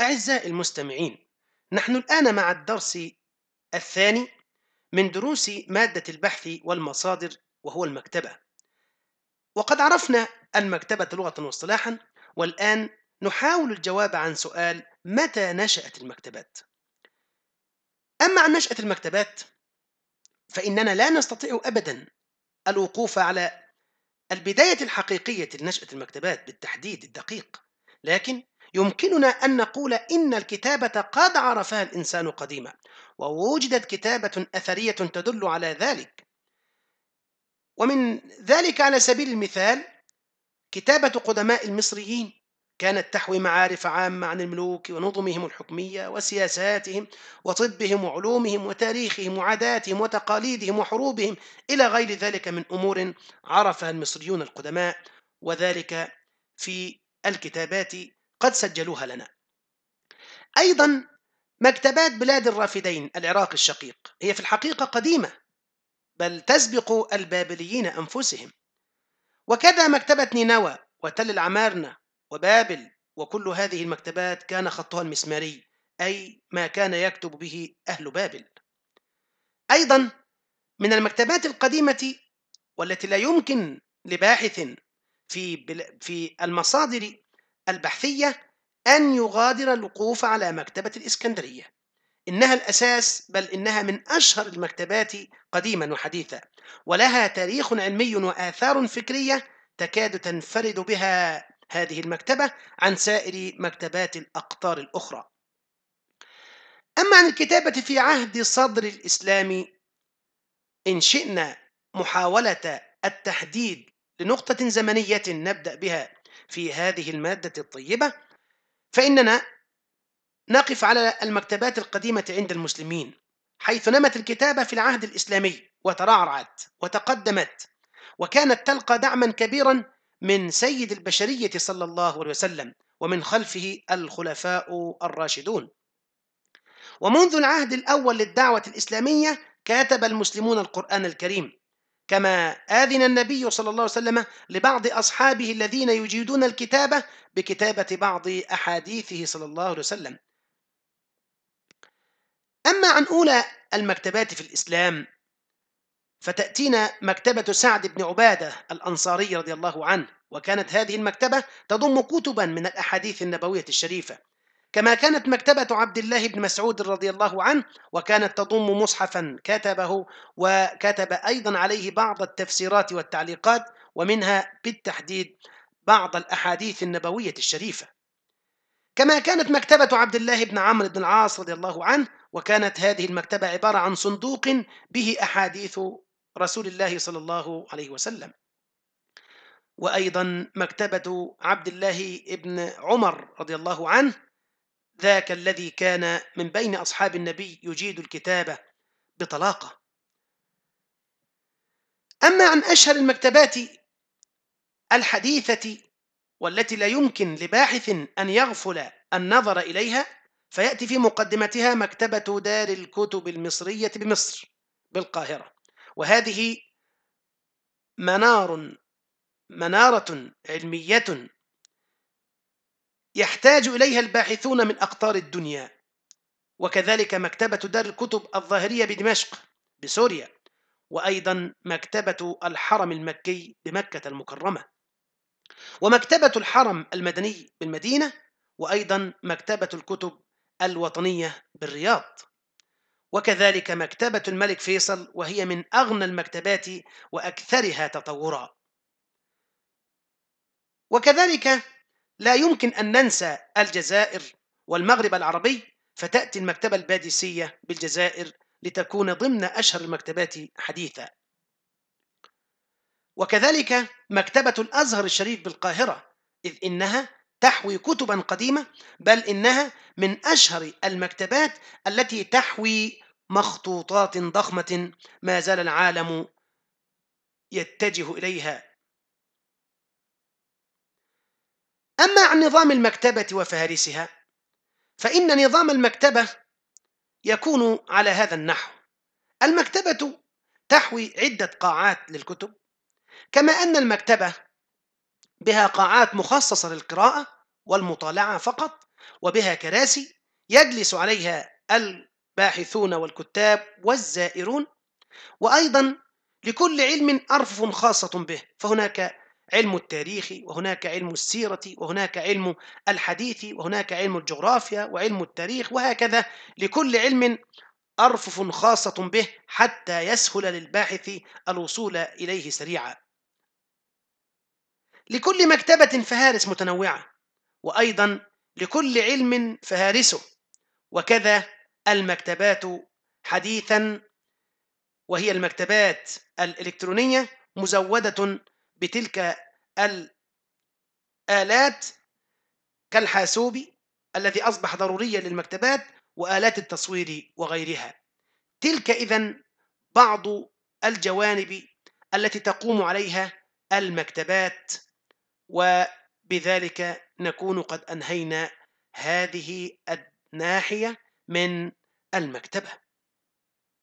أعزائي المستمعين، نحن الآن مع الدرس الثاني من دروس مادة البحث والمصادر وهو المكتبة. وقد عرفنا المكتبة لغة واصطلاحًا، والآن نحاول الجواب عن سؤال متى نشأت المكتبات؟ أما عن نشأة المكتبات فإننا لا نستطيع أبدًا الوقوف على البداية الحقيقية لنشأة المكتبات بالتحديد الدقيق، لكن يمكننا أن نقول إن الكتابة قد عرفها الإنسان قديما ووجدت كتابة أثرية تدل على ذلك ومن ذلك على سبيل المثال كتابة قدماء المصريين كانت تحوي معارف عامة عن الملوك ونظمهم الحكمية وسياساتهم وطبهم وعلومهم وتاريخهم وعاداتهم وتقاليدهم وحروبهم إلى غير ذلك من أمور عرفها المصريون القدماء وذلك في الكتابات قد سجلوها لنا أيضا مكتبات بلاد الرافدين العراق الشقيق هي في الحقيقة قديمة بل تسبق البابليين أنفسهم وكذا مكتبة نينوى وتل العمارنة وبابل وكل هذه المكتبات كان خطها المسماري أي ما كان يكتب به أهل بابل أيضا من المكتبات القديمة والتي لا يمكن لباحث في في المصادر البحثية أن يغادر الوقوف على مكتبة الإسكندرية إنها الأساس بل إنها من أشهر المكتبات قديما وحديثا ولها تاريخ علمي وآثار فكرية تكاد تنفرد بها هذه المكتبة عن سائر مكتبات الأقطار الأخرى أما عن الكتابة في عهد صدر الإسلام إن شئنا محاولة التحديد لنقطة زمنية نبدأ بها في هذه المادة الطيبة فإننا نقف على المكتبات القديمة عند المسلمين حيث نمت الكتابة في العهد الإسلامي وترعرعت وتقدمت وكانت تلقى دعما كبيرا من سيد البشرية صلى الله عليه وسلم ومن خلفه الخلفاء الراشدون ومنذ العهد الأول للدعوة الإسلامية كتب المسلمون القرآن الكريم كما آذن النبي صلى الله عليه وسلم لبعض أصحابه الذين يجيدون الكتابة بكتابة بعض أحاديثه صلى الله عليه وسلم أما عن أولى المكتبات في الإسلام فتأتينا مكتبة سعد بن عبادة الأنصاري رضي الله عنه وكانت هذه المكتبة تضم كتبا من الأحاديث النبوية الشريفة كما كانت مكتبة عبد الله بن مسعود رضي الله عنه وكانت تضم مصحفا كتبه وكتب أيضا عليه بعض التفسيرات والتعليقات ومنها بالتحديد بعض الأحاديث النبوية الشريفة كما كانت مكتبة عبد الله بن عمرو بن العاص رضي الله عنه وكانت هذه المكتبة عبارة عن صندوق به أحاديث رسول الله صلى الله عليه وسلم وأيضا مكتبة عبد الله بن عمر رضي الله عنه ذاك الذي كان من بين أصحاب النبي يجيد الكتابة بطلاقة أما عن أشهر المكتبات الحديثة والتي لا يمكن لباحث أن يغفل النظر إليها فيأتي في مقدمتها مكتبة دار الكتب المصرية بمصر بالقاهرة وهذه منار منارة علمية يحتاج إليها الباحثون من أقطار الدنيا وكذلك مكتبة دار الكتب الظاهرية بدمشق بسوريا وأيضا مكتبة الحرم المكي بمكة المكرمة ومكتبة الحرم المدني بالمدينة وأيضا مكتبة الكتب الوطنية بالرياض وكذلك مكتبة الملك فيصل وهي من أغنى المكتبات وأكثرها تطورا وكذلك لا يمكن أن ننسى الجزائر والمغرب العربي فتأتي المكتبة الباديسية بالجزائر لتكون ضمن أشهر المكتبات حديثا وكذلك مكتبة الأزهر الشريف بالقاهرة إذ إنها تحوي كتبا قديمة بل إنها من أشهر المكتبات التي تحوي مخطوطات ضخمة ما زال العالم يتجه إليها أما عن نظام المكتبة وفهارسها فإن نظام المكتبة يكون على هذا النحو المكتبة تحوي عدة قاعات للكتب كما أن المكتبة بها قاعات مخصصة للقراءة والمطالعة فقط وبها كراسي يجلس عليها الباحثون والكتاب والزائرون وأيضا لكل علم أرفف خاصة به فهناك علم التاريخ وهناك علم السيرة وهناك علم الحديث وهناك علم الجغرافيا وعلم التاريخ وهكذا لكل علم أرفف خاصة به حتى يسهل للباحث الوصول إليه سريعا لكل مكتبة فهارس متنوعة وأيضا لكل علم فهارسه وكذا المكتبات حديثا وهي المكتبات الإلكترونية مزودة بتلك الآلات كالحاسوب الذي أصبح ضروريا للمكتبات وآلات التصوير وغيرها تلك إذا بعض الجوانب التي تقوم عليها المكتبات وبذلك نكون قد أنهينا هذه الناحية من المكتبة